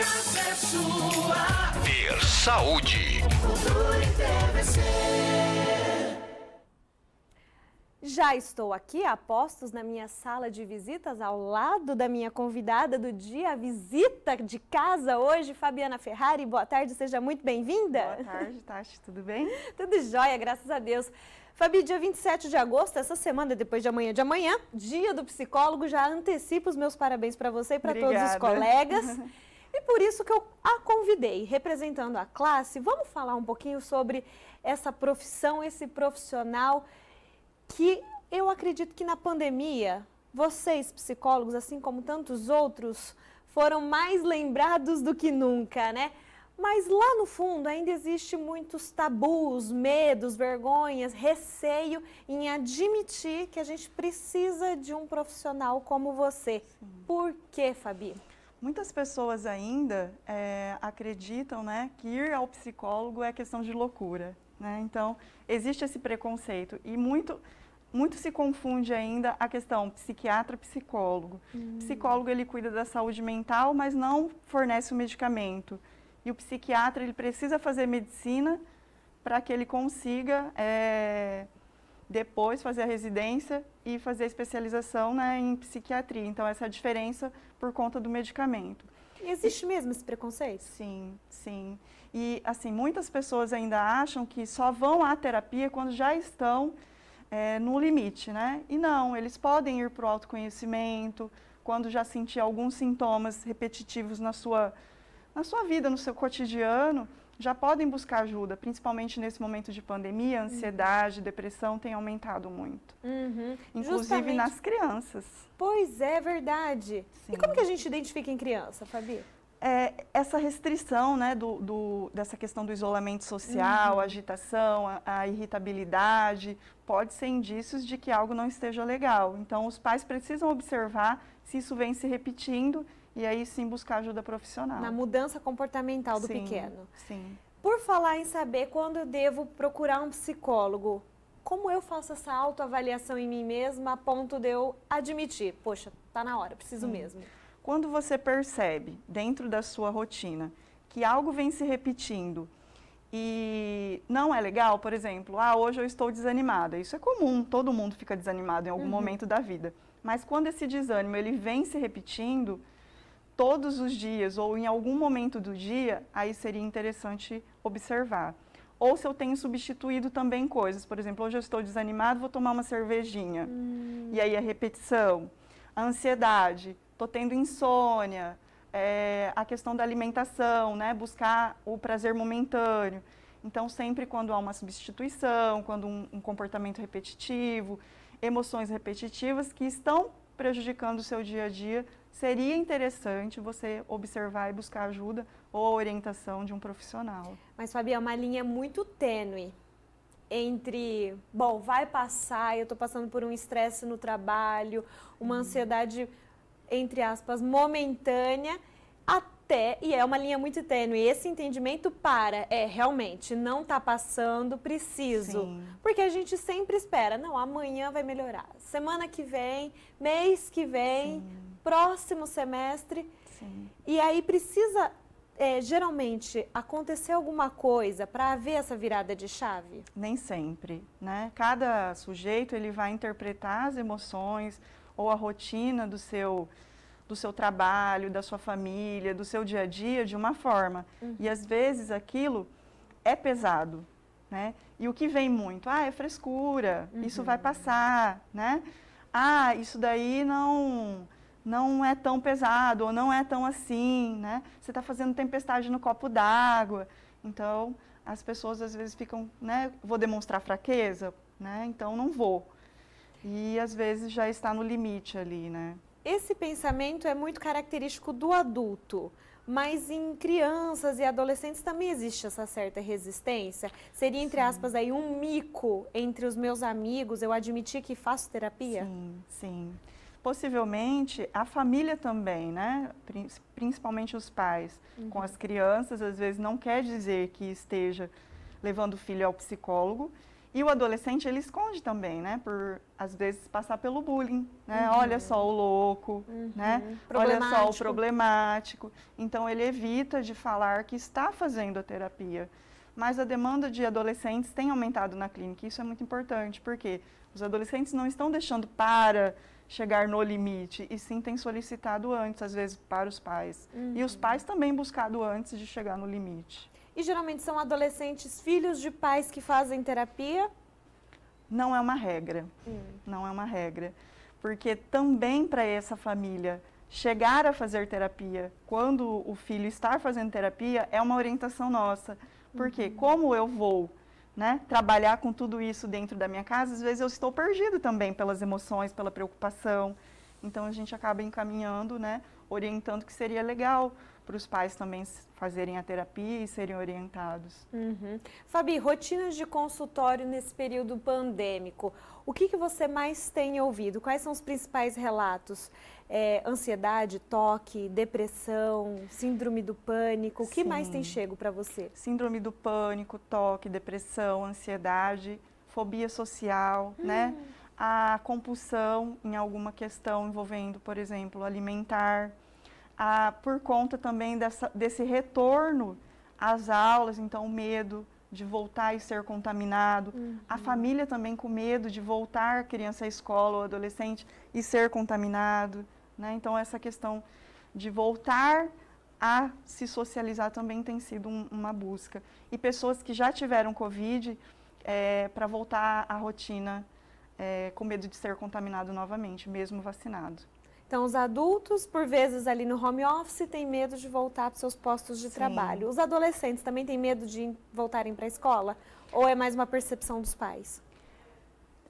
casa Ter saúde. Já estou aqui a postos na minha sala de visitas, ao lado da minha convidada do dia, a visita de casa hoje, Fabiana Ferrari. Boa tarde, seja muito bem-vinda. Boa tarde, Tati, tudo bem? tudo jóia, graças a Deus. Fabi, dia 27 de agosto, essa semana, depois de amanhã de amanhã, dia do psicólogo, já antecipo os meus parabéns para você e para todos os colegas. E por isso que eu a convidei, representando a classe, vamos falar um pouquinho sobre essa profissão, esse profissional que eu acredito que na pandemia, vocês psicólogos, assim como tantos outros, foram mais lembrados do que nunca, né? Mas lá no fundo ainda existe muitos tabus, medos, vergonhas, receio em admitir que a gente precisa de um profissional como você. Sim. Por quê, Fabi? Muitas pessoas ainda é, acreditam né, que ir ao psicólogo é questão de loucura. Né? Então, existe esse preconceito e muito, muito se confunde ainda a questão psiquiatra-psicólogo. Hum. Psicólogo, ele cuida da saúde mental, mas não fornece o medicamento. E o psiquiatra, ele precisa fazer medicina para que ele consiga... É, depois fazer a residência e fazer a especialização né, em psiquiatria. Então, essa é a diferença por conta do medicamento. E existe mesmo esse preconceito? Sim, sim. E, assim, muitas pessoas ainda acham que só vão à terapia quando já estão é, no limite, né? E não, eles podem ir para o autoconhecimento quando já sentir alguns sintomas repetitivos na sua, na sua vida, no seu cotidiano já podem buscar ajuda, principalmente nesse momento de pandemia, uhum. ansiedade, uhum. depressão tem aumentado muito. Uhum. Inclusive Justamente. nas crianças. Pois é, verdade. Sim. E como que a gente identifica em criança, Fabi? É, essa restrição né, do, do, dessa questão do isolamento social, uhum. agitação, a, a, irritabilidade, pode ser indícios de que algo não esteja legal. Então, os pais precisam observar se isso vem se repetindo e aí sim buscar ajuda profissional. Na mudança comportamental do sim, pequeno. Sim. Por falar em saber quando eu devo procurar um psicólogo, como eu faço essa autoavaliação em mim mesma a ponto de eu admitir, poxa, tá na hora, preciso sim. mesmo. Quando você percebe dentro da sua rotina que algo vem se repetindo e não é legal, por exemplo, ah, hoje eu estou desanimada. Isso é comum, todo mundo fica desanimado em algum uhum. momento da vida. Mas quando esse desânimo ele vem se repetindo, todos os dias ou em algum momento do dia, aí seria interessante observar. Ou se eu tenho substituído também coisas, por exemplo, hoje eu estou desanimado, vou tomar uma cervejinha. Hum. E aí a repetição, a ansiedade, estou tendo insônia, é, a questão da alimentação, né? buscar o prazer momentâneo. Então, sempre quando há uma substituição, quando um, um comportamento repetitivo, emoções repetitivas que estão prejudicando o seu dia a dia, seria interessante você observar e buscar ajuda ou orientação de um profissional. Mas, Fabi, é uma linha muito tênue entre, bom, vai passar, eu estou passando por um estresse no trabalho, uma uhum. ansiedade, entre aspas, momentânea, e é uma linha muito tênue, esse entendimento para, é, realmente, não está passando, preciso. Sim. Porque a gente sempre espera, não, amanhã vai melhorar, semana que vem, mês que vem, Sim. próximo semestre. Sim. E aí precisa, é, geralmente, acontecer alguma coisa para haver essa virada de chave? Nem sempre, né? Cada sujeito, ele vai interpretar as emoções ou a rotina do seu do seu trabalho, da sua família, do seu dia a dia de uma forma. Uhum. E às vezes aquilo é pesado, né? E o que vem muito? Ah, é frescura, uhum. isso vai uhum. passar, né? Ah, isso daí não não é tão pesado ou não é tão assim, né? Você está fazendo tempestade no copo d'água. Então, as pessoas às vezes ficam, né? Vou demonstrar fraqueza, né? Então, não vou. E às vezes já está no limite ali, né? Esse pensamento é muito característico do adulto, mas em crianças e adolescentes também existe essa certa resistência. Seria, entre sim. aspas, aí um mico entre os meus amigos eu admitir que faço terapia? Sim, sim. Possivelmente a família também, né? Principalmente os pais uhum. com as crianças, às vezes não quer dizer que esteja levando o filho ao psicólogo, e o adolescente, ele esconde também, né? Por, às vezes, passar pelo bullying, né? Uhum. Olha só o louco, uhum. né? Olha só o problemático. Então, ele evita de falar que está fazendo a terapia. Mas a demanda de adolescentes tem aumentado na clínica. Isso é muito importante, porque os adolescentes não estão deixando para chegar no limite, e sim tem solicitado antes, às vezes, para os pais. Uhum. E os uhum. pais também buscado antes de chegar no limite. E geralmente são adolescentes, filhos de pais que fazem terapia? Não é uma regra. Hum. Não é uma regra. Porque também para essa família chegar a fazer terapia quando o filho está fazendo terapia é uma orientação nossa. Porque uhum. como eu vou né, trabalhar com tudo isso dentro da minha casa, às vezes eu estou perdido também pelas emoções, pela preocupação. Então a gente acaba encaminhando, né, orientando que seria legal para os pais também fazerem a terapia e serem orientados. Uhum. Fabi, rotinas de consultório nesse período pandêmico. O que, que você mais tem ouvido? Quais são os principais relatos? É, ansiedade, toque, depressão, síndrome do pânico. O que Sim. mais tem chego para você? Síndrome do pânico, toque, depressão, ansiedade, fobia social, hum. né? A compulsão em alguma questão envolvendo, por exemplo, alimentar por conta também dessa, desse retorno às aulas, então o medo de voltar e ser contaminado, uhum. a família também com medo de voltar a criança à escola ou adolescente e ser contaminado, né? Então essa questão de voltar a se socializar também tem sido um, uma busca. E pessoas que já tiveram Covid é, para voltar à rotina é, com medo de ser contaminado novamente, mesmo vacinado. Então, os adultos, por vezes ali no home office, têm medo de voltar para seus postos de Sim. trabalho. Os adolescentes também têm medo de voltarem para a escola? Ou é mais uma percepção dos pais?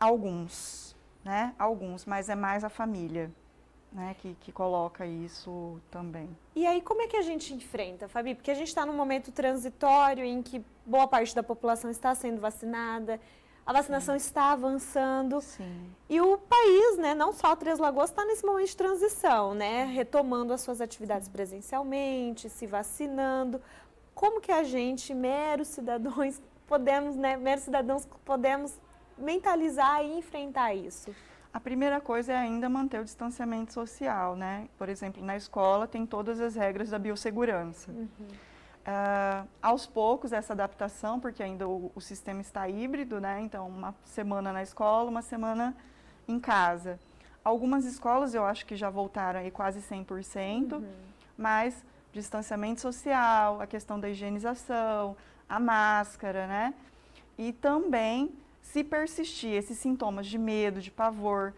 Alguns, né? Alguns, mas é mais a família. Né, que, que, coloca isso também. E aí, como é que a gente enfrenta, Fabi? Porque a gente está num momento transitório em que boa parte da população está sendo vacinada, a vacinação Sim. está avançando. Sim. E o país, né, não só Três Lagoas, está nesse momento de transição, né? Retomando as suas atividades presencialmente, se vacinando. Como que a gente, meros cidadãos, podemos, né, meros cidadãos, podemos mentalizar e enfrentar isso? A primeira coisa é ainda manter o distanciamento social, né? Por exemplo, na escola tem todas as regras da biossegurança. Uhum. Uh, aos poucos essa adaptação, porque ainda o, o, sistema está híbrido, né? Então, uma semana na escola, uma semana em casa. Algumas escolas eu acho que já voltaram aí quase 100%, uhum. mas distanciamento social, a questão da higienização, a máscara, né? E também, se persistir esses sintomas de medo, de pavor,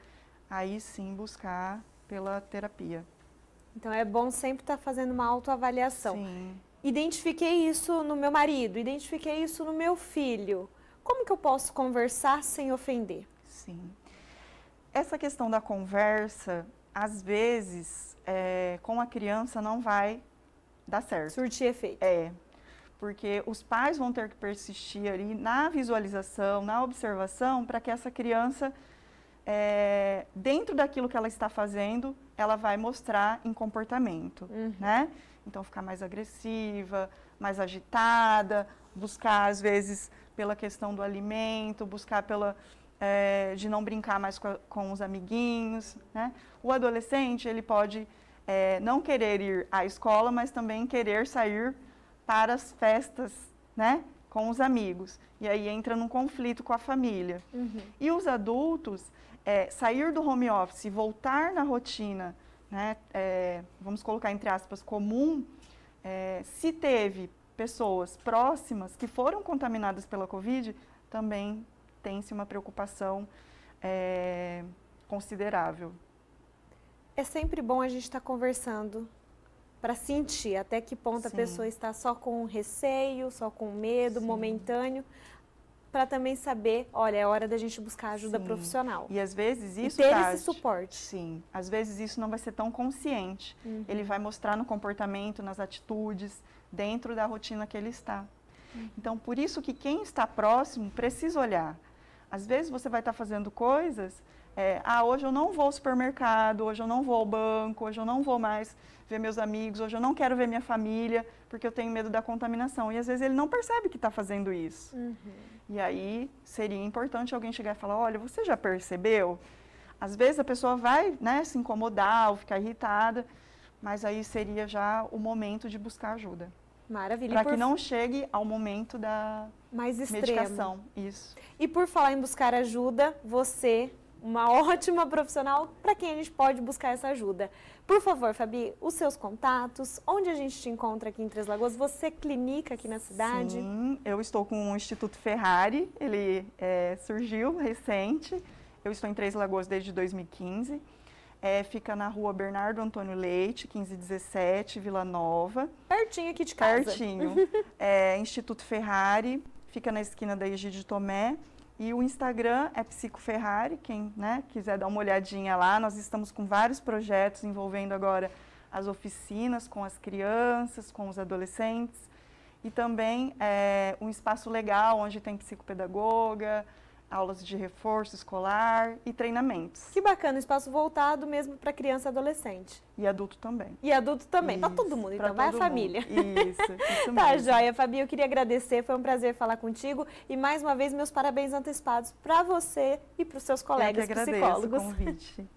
aí sim buscar pela terapia. Então é bom sempre estar tá fazendo uma autoavaliação. Sim identifiquei isso no meu marido, identifiquei isso no meu filho. Como que eu posso conversar sem ofender? Sim. Essa questão da conversa, às vezes, é, com a criança não vai dar certo. Surtir efeito. É. Porque os pais vão ter que persistir ali na visualização, na observação, para que essa criança, é, dentro daquilo que ela está fazendo, ela vai mostrar em comportamento, uhum. né? Então, ficar mais agressiva, mais agitada, buscar, às vezes, pela questão do alimento, buscar pela. É, de não brincar mais com, a, com os amiguinhos. Né? O adolescente, ele pode é, não querer ir à escola, mas também querer sair para as festas, né? Com os amigos. E aí entra num conflito com a família. Uhum. E os adultos, é, sair do home office e voltar na rotina né, é, vamos colocar entre aspas, comum, é, se teve pessoas próximas que foram contaminadas pela Covid, também tem-se uma preocupação é, considerável. É sempre bom a gente estar tá conversando para sentir até que ponto Sim. a pessoa está só com receio, só com medo Sim. momentâneo, para também saber, olha, é hora da gente buscar ajuda Sim. profissional. E às vezes isso e ter Tati, tá esse suporte. Sim. Às vezes isso não vai ser tão consciente. Uhum. Ele vai mostrar no comportamento, nas atitudes, dentro da rotina que ele está. Uhum. Então, por isso que quem está próximo precisa olhar. Às vezes você vai estar tá fazendo coisas é, ah, hoje eu não vou ao supermercado, hoje eu não vou ao banco, hoje eu não vou mais ver meus amigos, hoje eu não quero ver minha família, porque eu tenho medo da contaminação. E às vezes ele não percebe que está fazendo isso. Uhum. E aí seria importante alguém chegar e falar: olha, você já percebeu? Às vezes a pessoa vai né, se incomodar ou ficar irritada, mas aí seria já o momento de buscar ajuda. Maravilha. Para que não chegue ao momento da mais extremo. medicação. Isso. E por falar em buscar ajuda, você uma ótima profissional para quem a gente pode buscar essa ajuda. Por favor, Fabi, os seus contatos, onde a gente te encontra aqui em Três Lagoas? Você é clinica aqui na cidade? Sim, eu estou com o Instituto Ferrari, ele é, surgiu recente. Eu estou em Três Lagoas desde 2015. É, fica na rua Bernardo Antônio Leite, 1517, Vila Nova. Pertinho aqui de casa. Pertinho. é, Instituto Ferrari, fica na esquina da Egide Tomé. E o Instagram é Psico Ferrari, quem né, quiser dar uma olhadinha lá. Nós estamos com vários projetos envolvendo agora as oficinas com as crianças, com os adolescentes. E também é, um espaço legal onde tem psicopedagoga, aulas de reforço escolar e treinamentos. Que bacana, espaço voltado mesmo para criança e adolescente. E adulto também. E adulto também, para todo mundo, então para a família. Mundo. Isso, isso tá, mesmo. tá, joia. Fabi, eu queria agradecer, foi um prazer falar contigo e mais uma vez meus parabéns antecipados para você e para os seus colegas eu que agradeço psicólogos. O convite.